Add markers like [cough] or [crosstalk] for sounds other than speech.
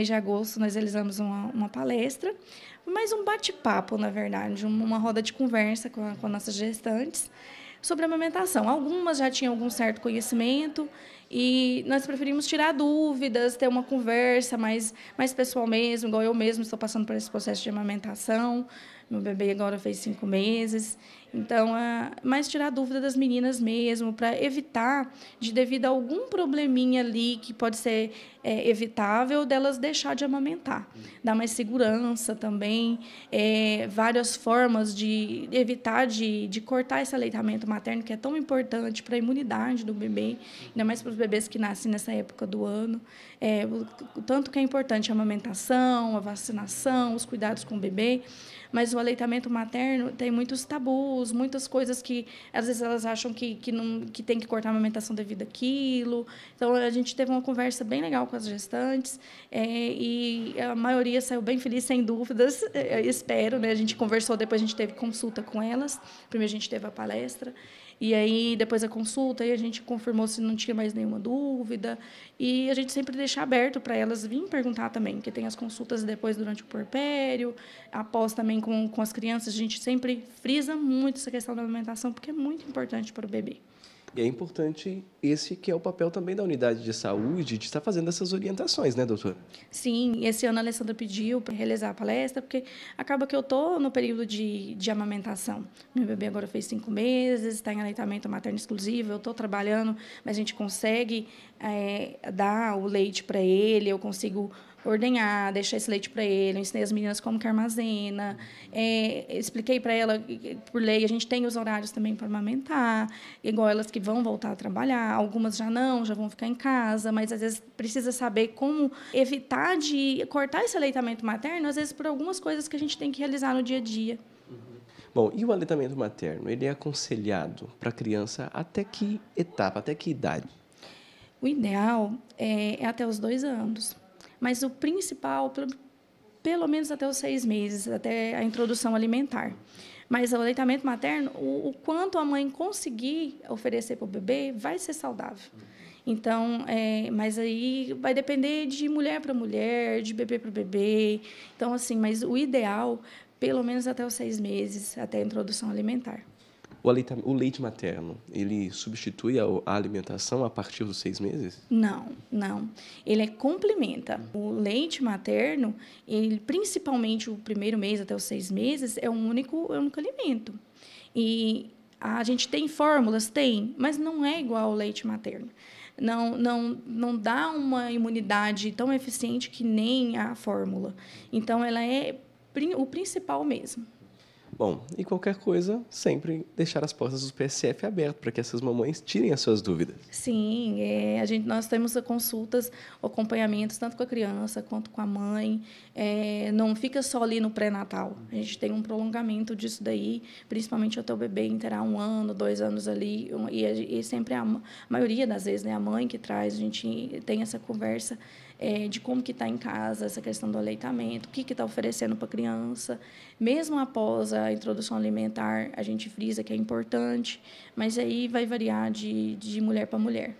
mês de agosto nós realizamos uma, uma palestra, mais um bate-papo, na verdade, uma roda de conversa com, a, com nossas gestantes sobre amamentação. Algumas já tinham algum certo conhecimento e nós preferimos tirar dúvidas, ter uma conversa mais, mais pessoal mesmo, igual eu mesmo estou passando por esse processo de amamentação. Meu bebê agora fez cinco meses. Então, é mais tirar dúvida das meninas mesmo, para evitar, de devido a algum probleminha ali que pode ser é, evitável, delas deixar de amamentar. Uhum. Dar mais segurança também, é, várias formas de evitar de, de cortar esse aleitamento materno, que é tão importante para a imunidade do bebê, ainda mais para os bebês que nascem nessa época do ano. É, o tanto que é importante a amamentação, a vacinação, os cuidados com o bebê, mas o aleitamento materno tem muitos tabus, muitas coisas que às vezes elas acham que, que, não, que tem que cortar a amamentação devido àquilo. Então, a gente teve uma conversa bem legal com as gestantes é, e a maioria saiu bem feliz, sem dúvidas, é, [laughs] espero. Né? A gente conversou, depois a gente teve consulta com elas. Primeiro a gente teve a palestra. E aí, depois da consulta, aí a gente confirmou se não tinha mais nenhuma dúvida. E a gente sempre deixa aberto para elas virem perguntar também, que tem as consultas depois durante o porpério, após também com, com as crianças. A gente sempre frisa muito essa questão da alimentação, porque é muito importante para o bebê. E é importante esse que é o papel também da unidade de saúde de estar fazendo essas orientações, né, doutora? Sim, esse ano a Alessandra pediu para realizar a palestra, porque acaba que eu estou no período de, de amamentação. Meu bebê agora fez cinco meses, está em aleitamento materno exclusivo, eu estou trabalhando, mas a gente consegue é, dar o leite para ele, eu consigo ordenhar, deixar esse leite para ele. Eu ensinei as meninas como que armazena. É, expliquei para ela, por lei, a gente tem os horários também para amamentar, igual elas que vão voltar a trabalhar. Algumas já não, já vão ficar em casa, mas às vezes precisa saber como evitar de cortar esse aleitamento materno, às vezes por algumas coisas que a gente tem que realizar no dia a dia. Uhum. Bom, e o aleitamento materno, ele é aconselhado para a criança até que etapa, até que idade? O ideal é, é até os dois anos mas o principal, pelo, pelo menos até os seis meses, até a introdução alimentar. Mas o aleitamento materno, o, o quanto a mãe conseguir oferecer para o bebê, vai ser saudável. Então, é, mas aí vai depender de mulher para mulher, de bebê para bebê. Então, assim, mas o ideal, pelo menos até os seis meses, até a introdução alimentar. O leite, materno, ele substitui a, alimentação a partir dos seis meses? Não, não. Ele é complementa. O leite materno, ele principalmente o primeiro mês até os seis meses, é um único, é único alimento. E a gente tem fórmulas, tem, mas não é igual ao leite materno. Não, não, não dá uma imunidade tão eficiente que nem a fórmula. Então, ela é o principal mesmo. Bom, e qualquer coisa, sempre deixar as portas do PSF abertas para que essas mamães tirem as suas dúvidas. Sim, é, a gente, nós temos consultas, acompanhamentos, tanto com a criança quanto com a mãe. É, não fica só ali no pré-natal. A gente tem um prolongamento disso daí, principalmente até o bebê entrar um ano, dois anos ali. E, e sempre a, a, maioria das vezes, né, a mãe que traz, a gente tem essa conversa. É, de como que está em casa essa questão do aleitamento, o que está oferecendo para a criança, mesmo após a introdução alimentar, a gente frisa que é importante, mas aí vai variar de, de mulher para mulher.